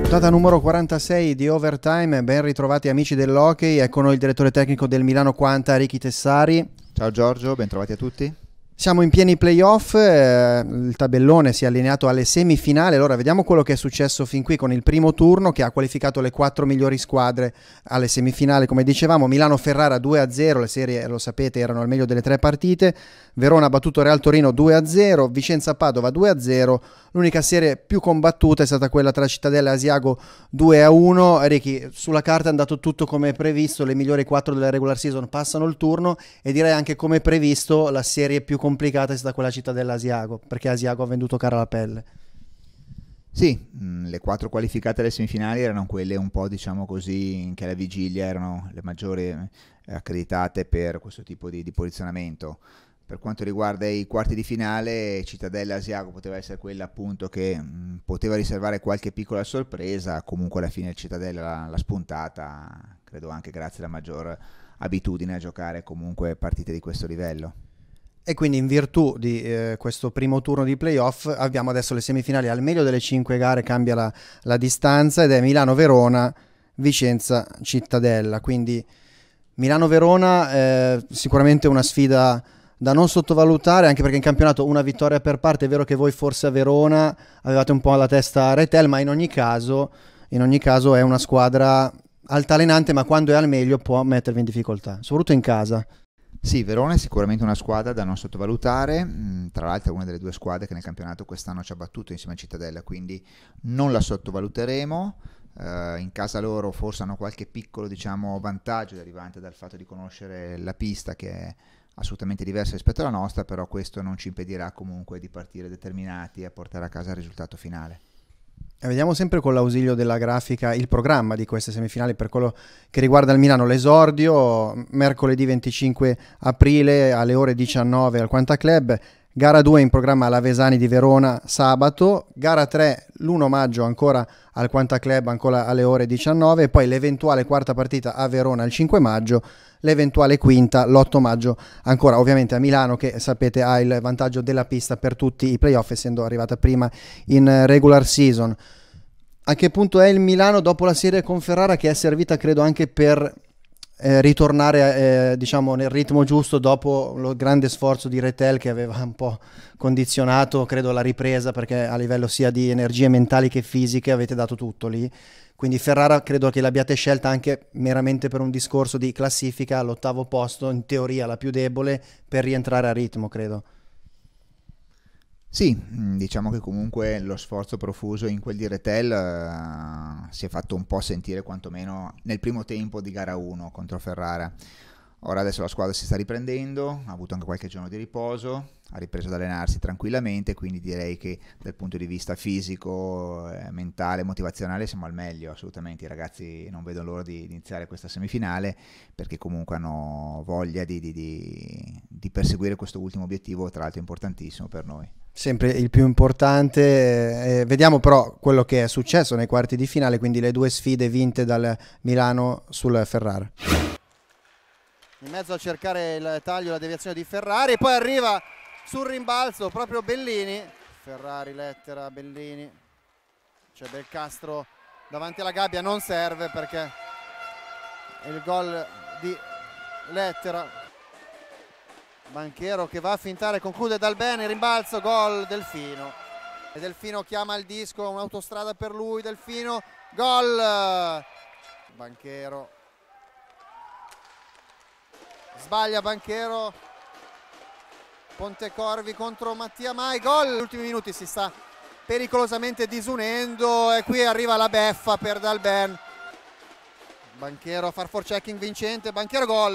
puntata numero 46 di Overtime, ben ritrovati amici dell'Hockey, è con ecco noi il direttore tecnico del Milano Quanta, Ricky Tessari. Ciao Giorgio, ben trovati a tutti. Siamo in pieni playoff, eh, il tabellone si è allineato alle semifinali, allora vediamo quello che è successo fin qui con il primo turno che ha qualificato le quattro migliori squadre alle semifinali, come dicevamo Milano-Ferrara 2-0, le serie lo sapete erano al meglio delle tre partite, Verona ha battuto Real Torino 2-0, Vicenza-Padova 2-0, l'unica serie più combattuta è stata quella tra Cittadella e Asiago 2-1, Ricky sulla carta è andato tutto come previsto, le migliori quattro della regular season passano il turno e direi anche come previsto la serie più combattuta complicata è stata quella città dell'Asiago, perché Asiago ha venduto cara la pelle. Sì, mm, le quattro qualificate alle semifinali erano quelle un po', diciamo così, che alla vigilia erano le maggiori eh, accreditate per questo tipo di, di posizionamento. Per quanto riguarda i quarti di finale, Cittadella Asiago poteva essere quella appunto che mh, mm, poteva riservare qualche piccola sorpresa, comunque alla fine Cittadella l'ha spuntata, credo anche grazie alla maggior abitudine a giocare comunque partite di questo livello. E quindi in virtù di eh, questo primo turno di playoff abbiamo adesso le semifinali, al meglio delle cinque gare cambia la, la distanza ed è Milano-Verona, Vicenza-Cittadella. Quindi Milano-Verona eh, sicuramente una sfida da non sottovalutare, anche perché in campionato una vittoria per parte, è vero che voi forse a Verona avevate un po' alla testa a Retel, ma in ogni caso, in ogni caso è una squadra altalenante, ma quando è al meglio può mettervi in difficoltà, soprattutto in casa. Sì, Verona è sicuramente una squadra da non sottovalutare, mm, tra l'altro è una delle due squadre che nel campionato quest'anno ci ha battuto insieme a Cittadella, quindi non la sottovaluteremo. Uh, in casa loro forse hanno qualche piccolo diciamo, vantaggio derivante dal fatto di conoscere la pista che è assolutamente diversa rispetto alla nostra, però questo non ci impedirà comunque di partire determinati a portare a casa il risultato finale vediamo sempre con l'ausilio della grafica il programma di queste semifinali per quello che riguarda il Milano. L'esordio mercoledì 25 aprile alle ore 19 al Quanta Club, Gara 2 in programma alla Vesani di Verona sabato, gara 3 l'1 maggio ancora al Quanta Club ancora alle ore 19 e poi l'eventuale quarta partita a Verona il 5 maggio, l'eventuale quinta l'8 maggio ancora ovviamente a Milano che sapete ha il vantaggio della pista per tutti i playoff essendo arrivata prima in regular season. A che punto è il Milano dopo la serie con Ferrara che è servita credo anche per eh, ritornare eh, diciamo, nel ritmo giusto dopo lo grande sforzo di Retel che aveva un po' condizionato credo la ripresa perché a livello sia di energie mentali che fisiche avete dato tutto lì quindi Ferrara credo che l'abbiate scelta anche meramente per un discorso di classifica all'ottavo posto in teoria la più debole per rientrare a ritmo credo sì, mm, diciamo che comunque lo sforzo profuso in quel di Retel eh, si è fatto un po' sentire quantomeno nel primo tempo di gara 1 contro Ferrara. Ora adesso la squadra si sta riprendendo, ha avuto anche qualche giorno di riposo, ha ripreso ad allenarsi tranquillamente, quindi direi che dal punto di vista fisico, eh, mentale, motivazionale siamo al meglio assolutamente. I ragazzi non vedono l'ora di, iniziare questa semifinale perché comunque hanno voglia di, di, di perseguire questo ultimo obiettivo, tra l'altro importantissimo per noi sempre il più importante. Eh, eh, vediamo però quello che è successo nei quarti di finale, quindi le due sfide vinte dal Milano sul Ferrara in mezzo a cercare il taglio la deviazione di Ferrari e poi arriva sul rimbalzo proprio Bellini Ferrari lettera Bellini c'è Belcastro davanti alla gabbia non serve perché il gol di lettera Banchero che va a fintare conclude dal bene rimbalzo gol Delfino e Delfino chiama il disco un'autostrada per lui Delfino gol Banchero sbaglia Banchero Pontecorvi contro Mattia Mai gol negli ultimi minuti si sta pericolosamente disunendo e qui arriva la beffa per Dalben Banchero a far forchecking vincente Banchero gol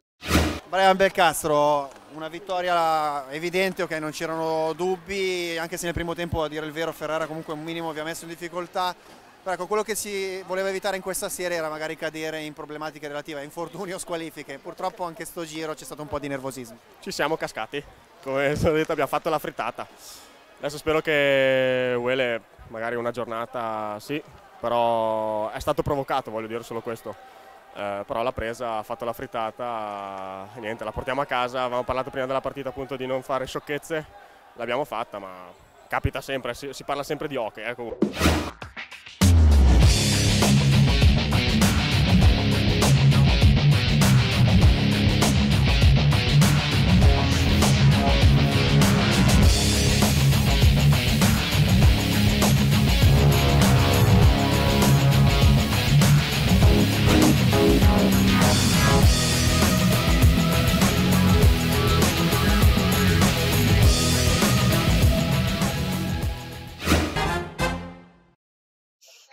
Brian Belcastro una vittoria evidente, ok, non c'erano dubbi, anche se nel primo tempo a dire il vero Ferrara comunque un minimo vi ha messo in difficoltà, però ecco, quello che si voleva evitare in questa serie era magari cadere in problematiche relative a infortuni o squalifiche. Purtroppo anche sto giro c'è stato un po' di nervosismo. Ci siamo cascati, come sono detto abbiamo fatto la frittata. Adesso spero che Uele magari una giornata sì, però è stato provocato, voglio dire solo questo. Eh, però l'ha presa, ha fatto la frittata, niente, la portiamo a casa. Avevamo parlato prima della partita appunto di non fare sciocchezze, l'abbiamo fatta, ma capita sempre, si, si parla sempre di hockey. Ecco.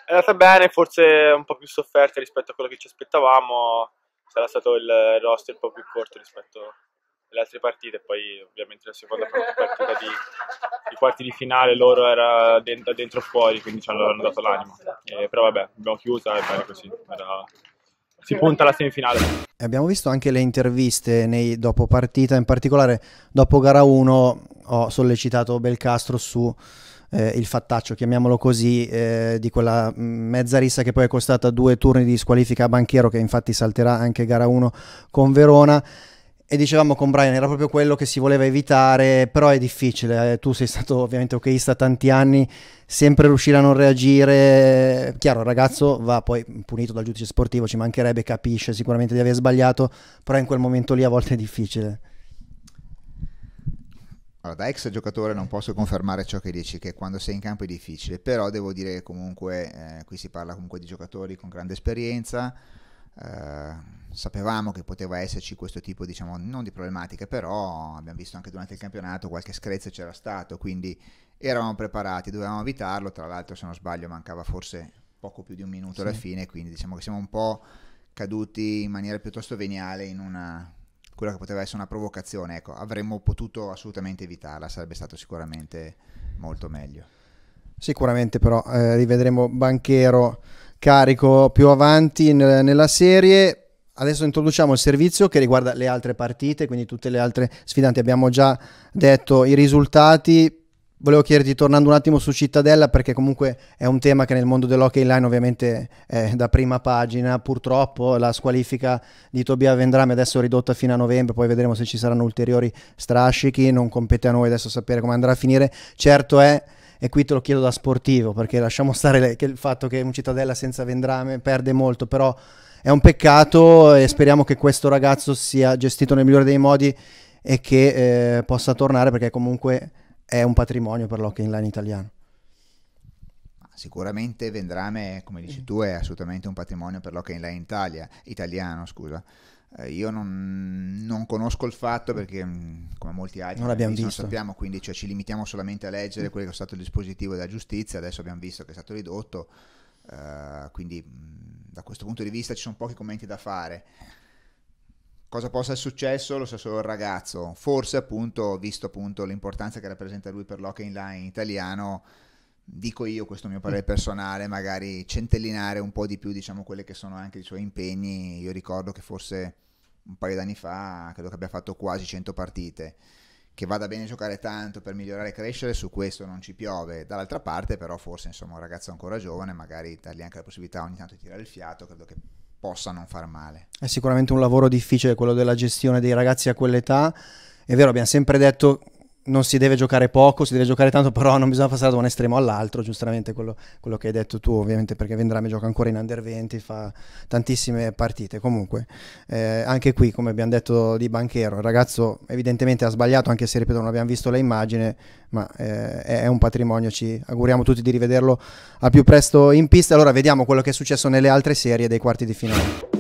È andata bene, forse un po' più sofferta rispetto a quello che ci aspettavamo, sarà stato il roster un po' più corto rispetto alle altre partite, poi ovviamente la seconda partita di, di quarti di finale loro era dentro, dentro fuori, quindi ci hanno dato l'anima. Eh, però vabbè, abbiamo chiuso, e bene così, era, si punta alla semifinale. Abbiamo visto anche le interviste nei, dopo partita, in particolare dopo gara 1 ho sollecitato Belcastro su eh, il fattaccio, chiamiamolo così, eh, di quella mm, mezza rissa che poi è costata due turni di squalifica a Banchiero, che infatti salterà anche gara 1 con Verona. E dicevamo con Brian, era proprio quello che si voleva evitare, però è difficile. Eh, tu sei stato ovviamente hockeista tanti anni, sempre riuscire a non reagire. Chiaro, il ragazzo va poi punito dal giudice sportivo, ci mancherebbe, capisce sicuramente di aver sbagliato, però in quel momento lì a volte è difficile. Allora, da ex giocatore non posso confermare ciò che dici, che quando sei in campo è difficile, però devo dire che comunque eh, qui si parla comunque di giocatori con grande esperienza, eh, sapevamo che poteva esserci questo tipo, diciamo, non di problematiche, però abbiamo visto anche durante il campionato qualche screzio c'era stato, quindi eravamo preparati, dovevamo evitarlo, tra l'altro se non sbaglio mancava forse poco più di un minuto sì. alla fine, quindi diciamo che siamo un po' caduti in maniera piuttosto veniale in una quella che poteva essere una provocazione, ecco, avremmo potuto assolutamente evitarla, sarebbe stato sicuramente molto meglio. Sicuramente però eh, rivedremo Banchero carico più avanti in, nella serie. Adesso introduciamo il servizio che riguarda le altre partite, quindi tutte le altre sfidanti. Abbiamo già detto i risultati, Volevo chiederti, tornando un attimo su Cittadella, perché comunque è un tema che nel mondo dell'hockey line ovviamente è da prima pagina, purtroppo la squalifica di Tobia Vendrame adesso è ridotta fino a novembre, poi vedremo se ci saranno ulteriori strascichi, non compete a noi adesso sapere come andrà a finire, certo è, e qui te lo chiedo da sportivo, perché lasciamo stare il fatto che un Cittadella senza Vendrame perde molto, però è un peccato e speriamo che questo ragazzo sia gestito nel migliore dei modi e che eh, possa tornare perché comunque è un patrimonio per l'hockey in line italiano. Sicuramente Vendrame, come dici mm. tu, è assolutamente un patrimonio per l'hockey in line Italia, italiano, scusa. Eh, io non, non, conosco il fatto perché, mm, come molti altri, non, visto, visto. non sappiamo, quindi cioè, ci limitiamo solamente a leggere quello che è stato il dispositivo della giustizia, adesso abbiamo visto che è stato ridotto, eh, quindi mm, da questo punto di vista ci sono pochi commenti da fare. Cosa possa essere successo lo sa solo il ragazzo, forse appunto, visto appunto l'importanza che rappresenta lui per l'Hockey in italiano, dico io questo mio parere mm. personale, magari centellinare un po' di più diciamo quelli che sono anche i suoi impegni, io ricordo che forse un paio d'anni fa credo che abbia fatto quasi 100 partite, che vada bene giocare tanto per migliorare e crescere, su questo non ci piove, dall'altra parte però forse insomma un ragazzo ancora giovane, magari dargli anche la possibilità ogni tanto di tirare il fiato, credo che possa non far male. È sicuramente un lavoro difficile quello della gestione dei ragazzi a quell'età. È vero, abbiamo sempre detto non si deve giocare poco, si deve giocare tanto, però non bisogna passare da un estremo all'altro, giustamente quello, quello che hai detto tu, ovviamente perché Vendrame gioca ancora in under 20, fa tantissime partite. Comunque, eh, anche qui, come abbiamo detto di Banchero, il ragazzo evidentemente ha sbagliato, anche se, ripeto, non abbiamo visto l'immagine, ma eh, è un patrimonio, ci auguriamo tutti di rivederlo al più presto in pista. Allora vediamo quello che è successo nelle altre serie dei quarti di finale.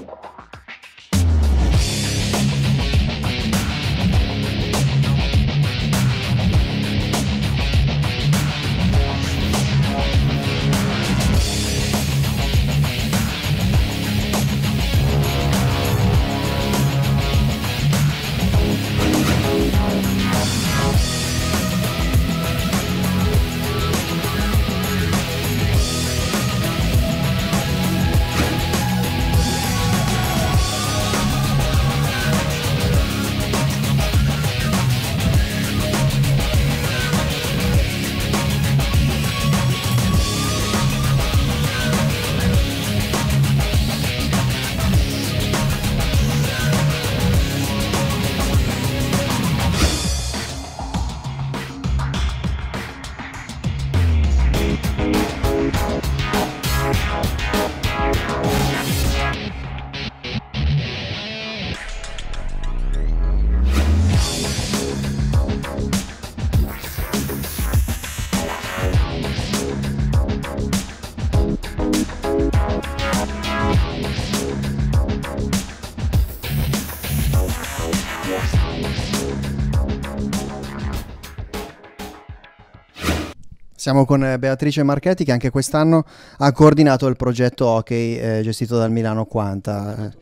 Siamo con eh, Beatrice Marchetti che anche quest'anno ha coordinato il progetto Hockey eh, gestito dal Milano Quanta. Eh,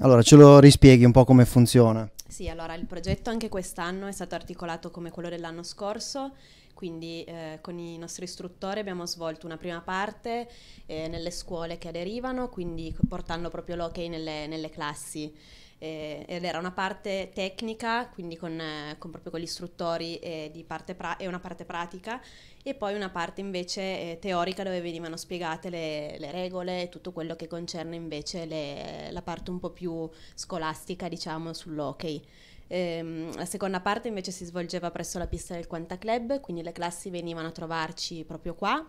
allora ce lo rispieghi un po' come funziona. Sì, allora il progetto anche quest'anno è stato articolato come quello dell'anno scorso quindi eh, con i nostri istruttori abbiamo svolto una prima parte eh, nelle scuole che aderivano, quindi portando proprio l'ok nelle, nelle classi. Eh, ed era una parte tecnica, quindi con, eh, con proprio con gli istruttori eh, e, pra- una parte pratica, e poi una parte invece eh, teorica dove venivano spiegate le, le regole e tutto quello che concerne invece le, la parte un po' più scolastica, diciamo, sull'hockey. Ehm, la seconda parte invece si svolgeva presso la pista del Quanta Club, quindi le classi venivano a trovarci proprio qua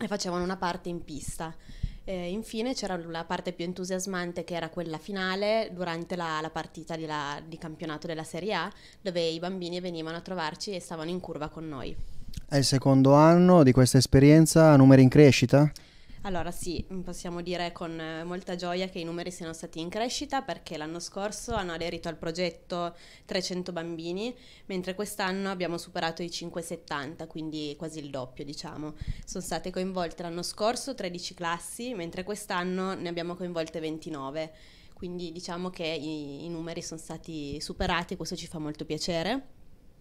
e facevano una parte in pista. E eh, infine c'era la parte più entusiasmante che era quella finale durante la, la partita di, la, di campionato della Serie A dove i bambini venivano a trovarci e stavano in curva con noi. È il secondo anno di questa esperienza, numeri in crescita? Allora sì, mm, possiamo dire con eh, molta gioia che i numeri siano stati in crescita perché l'anno scorso hanno aderito al progetto 300 bambini, mentre quest'anno abbiamo superato i 570, quindi quasi il doppio diciamo. Sono state coinvolte l'anno scorso 13 classi, mentre quest'anno ne abbiamo coinvolte 29, quindi diciamo che i, i numeri sono stati superati e questo ci fa molto piacere.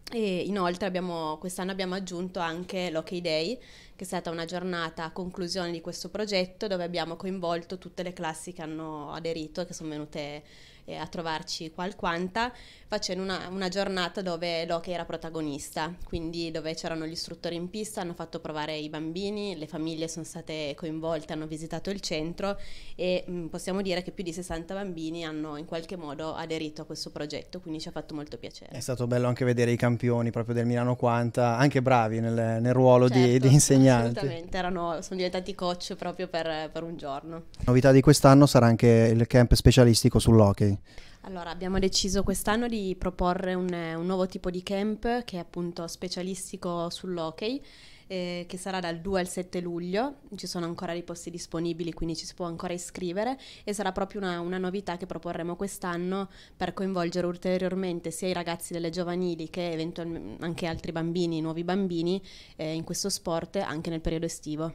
E inoltre abbiamo, quest'anno abbiamo aggiunto anche l'Hockey Day, che è stata una giornata a conclusione di questo progetto dove abbiamo coinvolto tutte le classi che hanno aderito e che sono venute eh, a trovarci qua Quanta facendo una, una giornata dove Loki era protagonista, quindi dove c'erano gli istruttori in pista, hanno fatto provare i bambini, le famiglie sono state coinvolte, hanno visitato il centro e mh, mm, possiamo dire che più di 60 bambini hanno in qualche modo aderito a questo progetto, quindi ci ha fatto molto piacere. È stato bello anche vedere i campioni proprio del Milano Quanta, anche bravi nel, nel ruolo certo, di, di insegnanti. Assolutamente, erano, sono diventati coach proprio per, per un giorno. novità di quest'anno sarà anche il camp specialistico sull'hockey. Allora, abbiamo deciso quest'anno di proporre un, un nuovo tipo di camp che è appunto specialistico sull'hockey. Eh, che sarà dal 2 al 7 luglio, ci sono ancora dei posti disponibili quindi ci si può ancora iscrivere e sarà proprio una, una novità che proporremo quest'anno per coinvolgere ulteriormente sia i ragazzi delle giovanili che eventualmente anche altri bambini, nuovi bambini eh, in questo sport anche nel periodo estivo.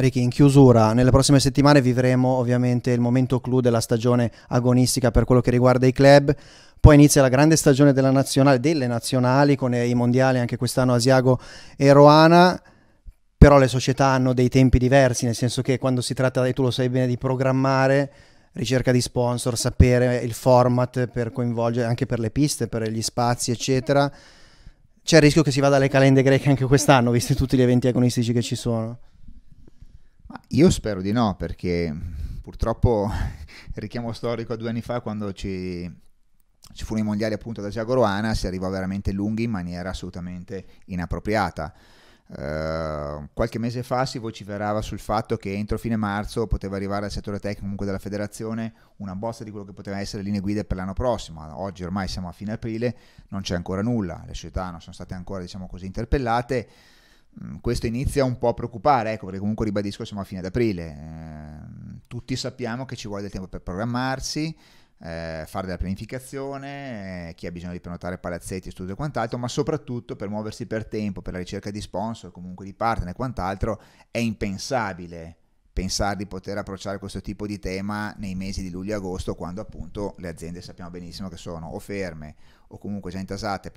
Ricky, in chiusura, nelle prossime settimane vivremo ovviamente il momento clou della stagione agonistica per quello che riguarda i club. Poi inizia la grande stagione della nazionale, delle nazionali con i mondiali anche quest'anno Asiago e Roana però le società hanno dei tempi diversi, nel senso che quando si tratta, tu lo sai bene, di programmare, ricerca di sponsor, sapere il format per coinvolgere anche per le piste, per gli spazi, eccetera, c'è il rischio che si vada alle calende greche anche quest'anno, visti tutti gli eventi agonistici che ci sono. Ma io spero di no, perché purtroppo richiamo storico a due anni fa quando ci, ci furono i mondiali appunto da Giagoruana, si arrivò veramente lunghi in maniera assolutamente inappropriata. Uh, qualche mese fa si vociferava sul fatto che entro fine marzo poteva arrivare al settore tecnico della federazione una bozza di quello che poteva essere linee guida per l'anno prossimo. Oggi ormai siamo a fine aprile, non c'è ancora nulla, le società non sono state ancora diciamo così interpellate Mm, questo inizia un po' a preoccupare, ecco, perché comunque ribadisco siamo a fine aprile, eh, tutti sappiamo che ci vuole del tempo per programmarsi, eh, fare della pianificazione, eh, chi ha bisogno di prenotare palazzetti, studio e quant'altro, ma soprattutto per muoversi per tempo, per la ricerca di sponsor, comunque di partner e quant'altro, è impensabile pensare di poter approcciare questo tipo di tema nei mesi di luglio e agosto quando appunto le aziende sappiamo benissimo che sono o ferme o comunque già intasate,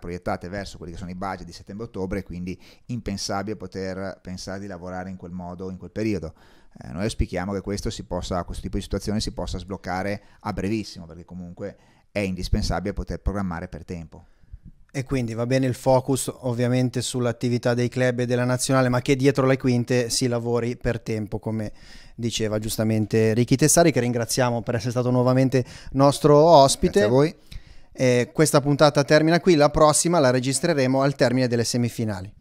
proiettate verso quelli che sono i budget di settembre-ottobre, quindi impensabile poter pensare di lavorare in quel modo in quel periodo. Eh, noi auspichiamo che questo, possa, questo tipo di situazione si possa sbloccare a brevissimo, perché comunque è indispensabile poter programmare per tempo. E quindi va bene il focus ovviamente sull'attività dei club e della nazionale, ma che dietro le quinte si lavori per tempo, come diceva giustamente Ricky Tessari, che ringraziamo per essere stato nuovamente nostro ospite. Grazie a voi. E questa puntata termina qui, la prossima la registreremo al termine delle semifinali.